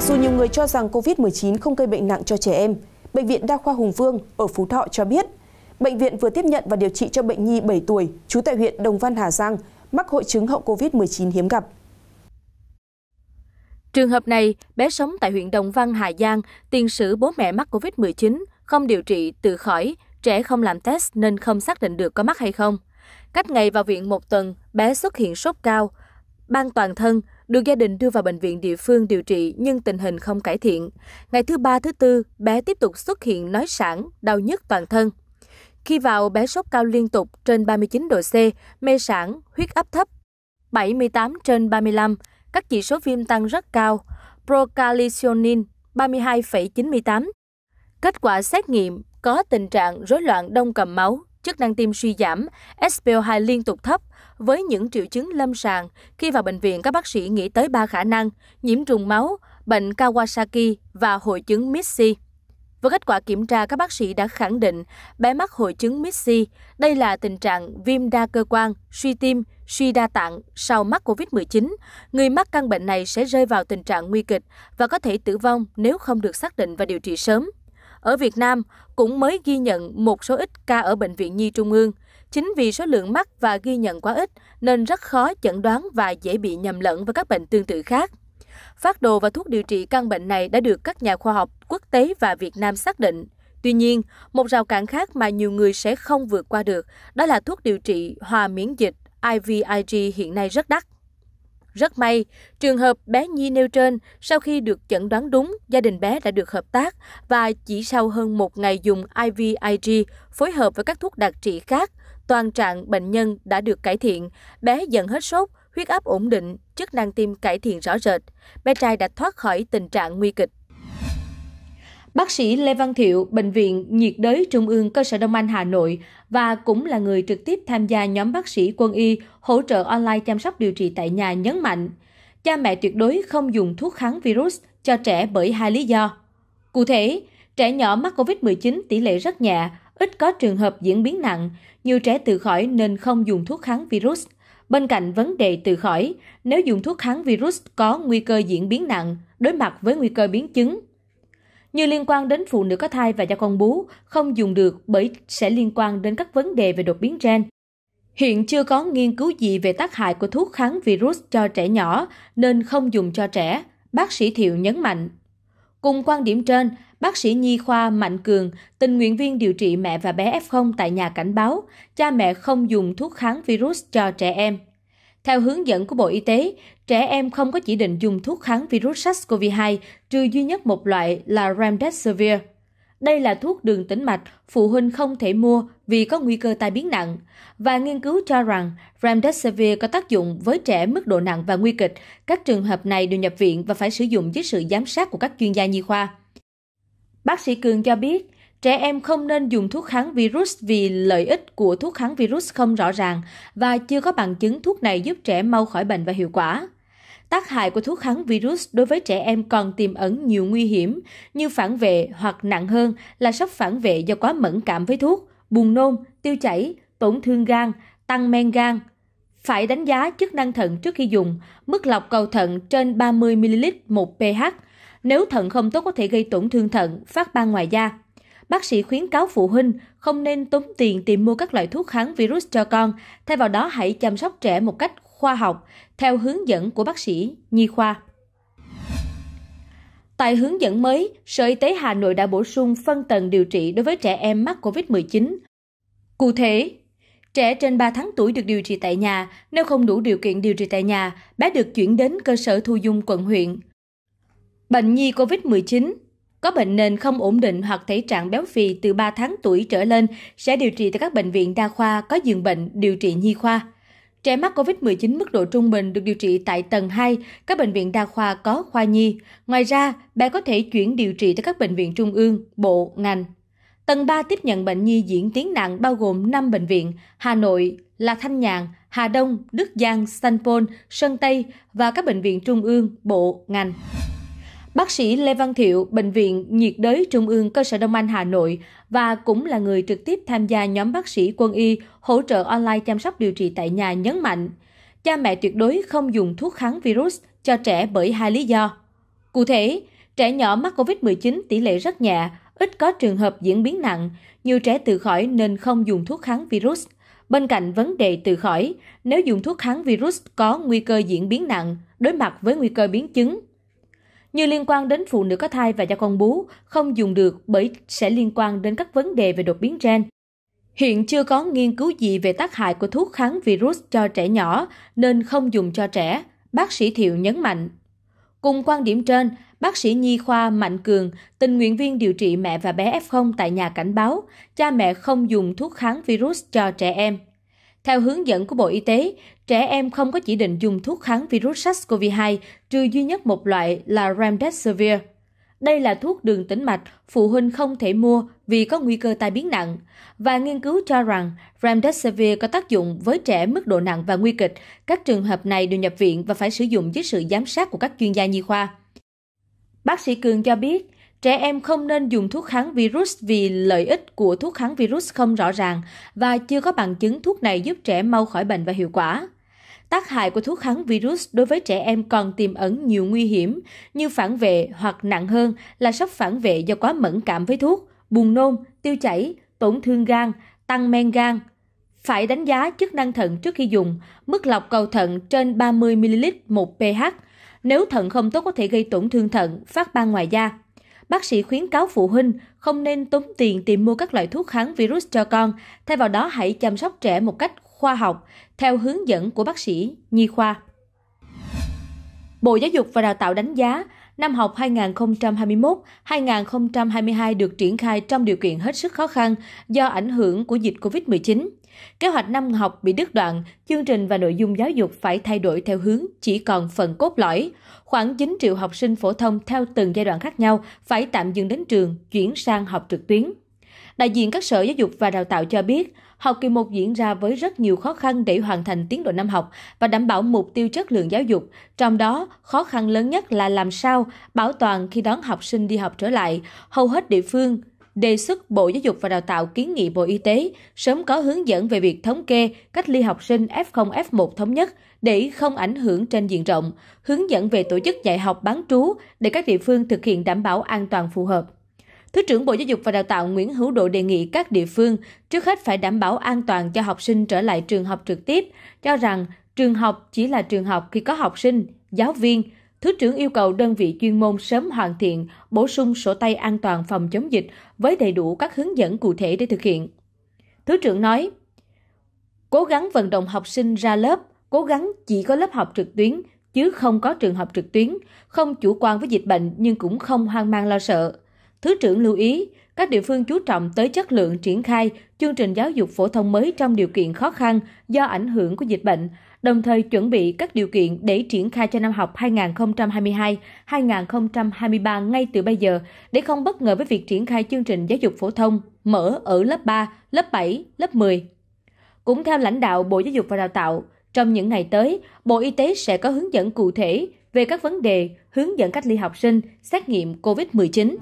Mặc dù nhiều người cho rằng COVID-19 không gây bệnh nặng cho trẻ em, Bệnh viện Đa khoa Hùng Vương ở Phú Thọ cho biết, bệnh viện vừa tiếp nhận và điều trị cho bệnh nhi 7 tuổi trú tại huyện Đồng Văn, Hà Giang mắc hội chứng hậu COVID-19 hiếm gặp. Trường hợp này, bé sống tại huyện Đồng Văn, Hà Giang, tiền sử bố mẹ mắc COVID-19, không điều trị, tự khỏi, trẻ không làm test nên không xác định được có mắc hay không. Cách ngày vào viện một tuần, bé xuất hiện sốt cao, ban toàn thân, được gia đình đưa vào bệnh viện địa phương điều trị nhưng tình hình không cải thiện. Ngày thứ ba, thứ tư, bé tiếp tục xuất hiện nói sản, đau nhức toàn thân. Khi vào, bé sốt cao liên tục trên 39 độ C, mê sản, huyết áp thấp, 78 trên 35, các chỉ số viêm tăng rất cao, procalcitonin 32,98. Kết quả xét nghiệm có tình trạng rối loạn đông cầm máu, chức năng tim suy giảm, SPO2 liên tục thấp, với những triệu chứng lâm sàng, khi vào bệnh viện các bác sĩ nghĩ tới ba khả năng, nhiễm trùng máu, bệnh Kawasaki và hội chứng Mitsi. Với kết quả kiểm tra, các bác sĩ đã khẳng định bé mắc hội chứng Mitsi. Đây là tình trạng viêm đa cơ quan, suy tim, suy đa tạng sau mắc COVID-19. Người mắc căn bệnh này sẽ rơi vào tình trạng nguy kịch và có thể tử vong nếu không được xác định và điều trị sớm. Ở Việt Nam, cũng mới ghi nhận một số ít ca ở Bệnh viện Nhi Trung ương. Chính vì số lượng mắc và ghi nhận quá ít nên rất khó chẩn đoán và dễ bị nhầm lẫn với các bệnh tương tự khác. Phát đồ và thuốc điều trị căn bệnh này đã được các nhà khoa học quốc tế và Việt Nam xác định. Tuy nhiên, một rào cản khác mà nhiều người sẽ không vượt qua được đó là thuốc điều trị hòa miễn dịch IVIG hiện nay rất đắt rất may, trường hợp bé Nhi nêu trên sau khi được chẩn đoán đúng, gia đình bé đã được hợp tác và chỉ sau hơn một ngày dùng IVIG phối hợp với các thuốc đặc trị khác, toàn trạng bệnh nhân đã được cải thiện, bé dần hết sốt, huyết áp ổn định, chức năng tim cải thiện rõ rệt. Bé trai đã thoát khỏi tình trạng nguy kịch. Bác sĩ Lê Văn Thiệu, Bệnh viện nhiệt đới Trung ương cơ sở Đông Anh Hà Nội và cũng là người trực tiếp tham gia nhóm bác sĩ quân y hỗ trợ online chăm sóc điều trị tại nhà nhấn mạnh, cha mẹ tuyệt đối không dùng thuốc kháng virus cho trẻ bởi hai lý do. Cụ thể, trẻ nhỏ mắc COVID-19 tỷ lệ rất nhẹ, ít có trường hợp diễn biến nặng, nhiều trẻ tự khỏi nên không dùng thuốc kháng virus. Bên cạnh vấn đề tự khỏi, nếu dùng thuốc kháng virus có nguy cơ diễn biến nặng, đối mặt với nguy cơ biến chứng, như liên quan đến phụ nữ có thai và cho con bú không dùng được bởi sẽ liên quan đến các vấn đề về đột biến gen. Hiện chưa có nghiên cứu gì về tác hại của thuốc kháng virus cho trẻ nhỏ nên không dùng cho trẻ, bác sĩ Thiệu nhấn mạnh. Cùng quan điểm trên, bác sĩ nhi khoa Mạnh Cường, tình nguyện viên điều trị mẹ và bé F0 tại nhà cảnh báo, cha mẹ không dùng thuốc kháng virus cho trẻ em. Theo hướng dẫn của Bộ Y tế, trẻ em không có chỉ định dùng thuốc kháng virus SARS-CoV-2 trừ duy nhất một loại là Remdesivir. Đây là thuốc đường tĩnh mạch, phụ huynh không thể mua vì có nguy cơ tai biến nặng. Và nghiên cứu cho rằng Remdesivir có tác dụng với trẻ mức độ nặng và nguy kịch. Các trường hợp này đều nhập viện và phải sử dụng dưới sự giám sát của các chuyên gia nhi khoa. Bác sĩ Cường cho biết, Trẻ em không nên dùng thuốc kháng virus vì lợi ích của thuốc kháng virus không rõ ràng và chưa có bằng chứng thuốc này giúp trẻ mau khỏi bệnh và hiệu quả. Tác hại của thuốc kháng virus đối với trẻ em còn tiềm ẩn nhiều nguy hiểm như phản vệ hoặc nặng hơn là sốc phản vệ do quá mẫn cảm với thuốc, buồn nôn, tiêu chảy, tổn thương gan, tăng men gan. Phải đánh giá chức năng thận trước khi dùng, mức lọc cầu thận trên 30ml một pH. Nếu thận không tốt có thể gây tổn thương thận, phát ban ngoài da bác sĩ khuyến cáo phụ huynh không nên tốn tiền tìm mua các loại thuốc kháng virus cho con, thay vào đó hãy chăm sóc trẻ một cách khoa học, theo hướng dẫn của bác sĩ nhi khoa. Tại hướng dẫn mới, Sở Y tế Hà Nội đã bổ sung phân tầng điều trị đối với trẻ em mắc COVID-19. Cụ thể, trẻ trên 3 tháng tuổi được điều trị tại nhà, nếu không đủ điều kiện điều trị tại nhà, bé được chuyển đến cơ sở thu dung quận huyện. Bệnh nhi COVID-19 có bệnh nền không ổn định hoặc thể trạng béo phì từ 3 tháng tuổi trở lên sẽ điều trị tại các bệnh viện đa khoa có giường bệnh điều trị nhi khoa. Trẻ mắc COVID-19 mức độ trung bình được điều trị tại tầng 2, các bệnh viện đa khoa có khoa nhi. Ngoài ra, bé có thể chuyển điều trị tới các bệnh viện trung ương, bộ, ngành. Tầng 3 tiếp nhận bệnh nhi diễn tiến nặng bao gồm 5 bệnh viện Hà Nội, là Thanh Nhàn, Hà Đông, Đức Giang, Sanpon, Sơn Tây và các bệnh viện trung ương, bộ, ngành. Bác sĩ Lê Văn Thiệu, Bệnh viện nhiệt đới Trung ương cơ sở Đông Anh Hà Nội và cũng là người trực tiếp tham gia nhóm bác sĩ quân y hỗ trợ online chăm sóc điều trị tại nhà nhấn mạnh, cha mẹ tuyệt đối không dùng thuốc kháng virus cho trẻ bởi hai lý do. Cụ thể, trẻ nhỏ mắc COVID-19 tỷ lệ rất nhẹ, ít có trường hợp diễn biến nặng, nhiều trẻ tự khỏi nên không dùng thuốc kháng virus. Bên cạnh vấn đề tự khỏi, nếu dùng thuốc kháng virus có nguy cơ diễn biến nặng, đối mặt với nguy cơ biến chứng, như liên quan đến phụ nữ có thai và cho con bú không dùng được bởi sẽ liên quan đến các vấn đề về đột biến gen. Hiện chưa có nghiên cứu gì về tác hại của thuốc kháng virus cho trẻ nhỏ nên không dùng cho trẻ, bác sĩ Thiệu nhấn mạnh. Cùng quan điểm trên, bác sĩ nhi khoa Mạnh Cường, tình nguyện viên điều trị mẹ và bé F0 tại nhà cảnh báo, cha mẹ không dùng thuốc kháng virus cho trẻ em. Theo hướng dẫn của Bộ Y tế, trẻ em không có chỉ định dùng thuốc kháng virus SARS-CoV-2 trừ duy nhất một loại là Remdesivir. Đây là thuốc đường tĩnh mạch, phụ huynh không thể mua vì có nguy cơ tai biến nặng. Và nghiên cứu cho rằng Remdesivir có tác dụng với trẻ mức độ nặng và nguy kịch. Các trường hợp này đều nhập viện và phải sử dụng dưới sự giám sát của các chuyên gia nhi khoa. Bác sĩ Cường cho biết, Trẻ em không nên dùng thuốc kháng virus vì lợi ích của thuốc kháng virus không rõ ràng và chưa có bằng chứng thuốc này giúp trẻ mau khỏi bệnh và hiệu quả. Tác hại của thuốc kháng virus đối với trẻ em còn tiềm ẩn nhiều nguy hiểm như phản vệ hoặc nặng hơn là sốc phản vệ do quá mẫn cảm với thuốc, buồn nôn, tiêu chảy, tổn thương gan, tăng men gan. Phải đánh giá chức năng thận trước khi dùng, mức lọc cầu thận trên 30ml một pH. Nếu thận không tốt có thể gây tổn thương thận, phát ban ngoài da bác sĩ khuyến cáo phụ huynh không nên tốn tiền tìm mua các loại thuốc kháng virus cho con, thay vào đó hãy chăm sóc trẻ một cách khoa học, theo hướng dẫn của bác sĩ nhi khoa. Bộ Giáo dục và Đào tạo đánh giá năm học 2021-2022 được triển khai trong điều kiện hết sức khó khăn do ảnh hưởng của dịch COVID-19. Kế hoạch năm học bị đứt đoạn, chương trình và nội dung giáo dục phải thay đổi theo hướng chỉ còn phần cốt lõi. Khoảng 9 triệu học sinh phổ thông theo từng giai đoạn khác nhau phải tạm dừng đến trường, chuyển sang học trực tuyến đại diện các sở giáo dục và đào tạo cho biết học kỳ một diễn ra với rất nhiều khó khăn để hoàn thành tiến độ năm học và đảm bảo mục tiêu chất lượng giáo dục trong đó khó khăn lớn nhất là làm sao bảo toàn khi đón học sinh đi học trở lại hầu hết địa phương đề xuất Bộ Giáo dục và Đào tạo kiến nghị Bộ Y tế sớm có hướng dẫn về việc thống kê, cách ly học sinh F0, F1 thống nhất để không ảnh hưởng trên diện rộng, hướng dẫn về tổ chức dạy học bán trú để các địa phương thực hiện đảm bảo an toàn phù hợp. Thứ trưởng Bộ Giáo dục và Đào tạo Nguyễn Hữu Độ đề nghị các địa phương trước hết phải đảm bảo an toàn cho học sinh trở lại trường học trực tiếp, cho rằng trường học chỉ là trường học khi có học sinh, giáo viên. Thứ trưởng yêu cầu đơn vị chuyên môn sớm hoàn thiện, bổ sung sổ tay an toàn phòng chống dịch với đầy đủ các hướng dẫn cụ thể để thực hiện. Thứ trưởng nói, cố gắng vận động học sinh ra lớp, cố gắng chỉ có lớp học trực tuyến, chứ không có trường học trực tuyến, không chủ quan với dịch bệnh nhưng cũng không hoang mang lo sợ. Thứ trưởng lưu ý, các địa phương chú trọng tới chất lượng triển khai chương trình giáo dục phổ thông mới trong điều kiện khó khăn do ảnh hưởng của dịch bệnh, đồng thời chuẩn bị các điều kiện để triển khai cho năm học 2022-2023 ngay từ bây giờ để không bất ngờ với việc triển khai chương trình giáo dục phổ thông mở ở lớp 3, lớp 7, lớp 10. Cũng theo lãnh đạo Bộ Giáo dục và Đào tạo, trong những ngày tới, Bộ Y tế sẽ có hướng dẫn cụ thể về các vấn đề hướng dẫn cách ly học sinh, xét nghiệm COVID-19.